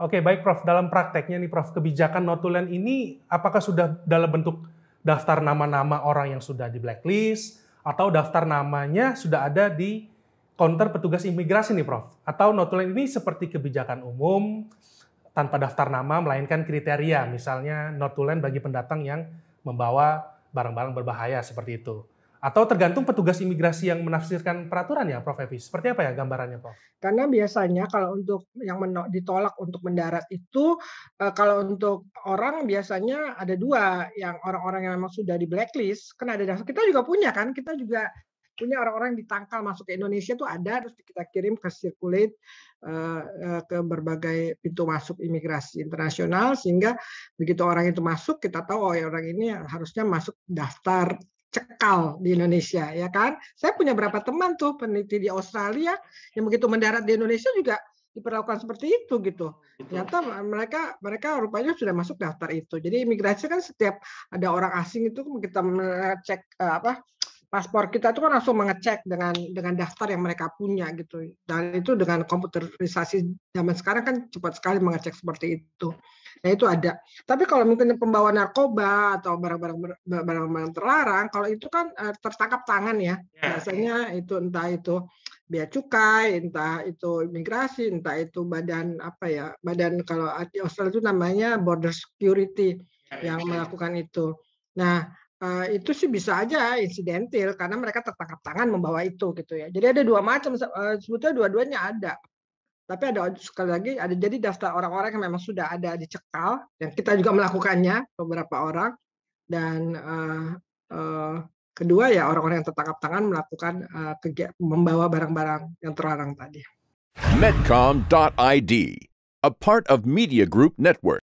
Oke, baik Prof. Dalam prakteknya nih Prof, kebijakan notulen ini apakah sudah dalam bentuk daftar nama-nama orang yang sudah di blacklist atau daftar namanya sudah ada di counter petugas imigrasi nih Prof? Atau notulen ini seperti kebijakan umum tanpa daftar nama melainkan kriteria misalnya notulen bagi pendatang yang membawa barang-barang berbahaya seperti itu. Atau tergantung petugas imigrasi yang menafsirkan peraturan ya, Prof. Evi? Seperti apa ya gambarannya, Prof? Karena biasanya kalau untuk yang ditolak untuk mendarat itu, eh, kalau untuk orang biasanya ada dua, yang orang-orang yang memang sudah di blacklist, kan ada dasar. kita juga punya kan, kita juga punya orang-orang yang ditangkal masuk ke Indonesia itu ada terus kita kirim ke circulate eh, eh, ke berbagai pintu masuk imigrasi internasional sehingga begitu orang itu masuk kita tahu oh ya orang ini harusnya masuk daftar cekal di Indonesia ya kan. Saya punya berapa teman tuh peneliti di Australia yang begitu mendarat di Indonesia juga diperlakukan seperti itu gitu. gitu. Ternyata mereka mereka rupanya sudah masuk daftar itu. Jadi imigrasi kan setiap ada orang asing itu kita cek eh, apa paspor kita itu kan langsung mengecek dengan dengan daftar yang mereka punya gitu dan itu dengan komputerisasi zaman sekarang kan cepat sekali mengecek seperti itu nah itu ada tapi kalau mungkin pembawa narkoba atau barang-barang barang-barang terlarang kalau itu kan eh, tertangkap tangan ya. ya biasanya itu entah itu biaya cukai entah itu imigrasi entah itu badan apa ya badan kalau di Australia itu namanya border security ya, ya, yang melakukan itu nah Eh, itu sih bisa aja insidentil karena mereka tertangkap tangan membawa itu gitu ya. Jadi ada dua macam eh, sebetulnya dua-duanya ada. Tapi ada sekali lagi ada jadi daftar orang-orang yang memang sudah ada dicekal dan kita juga melakukannya beberapa orang dan uh, uh, kedua ya orang-orang yang tertangkap tangan melakukan uh, membawa barang-barang yang terlarang tadi. Medcom.id, a part of Media Group Network.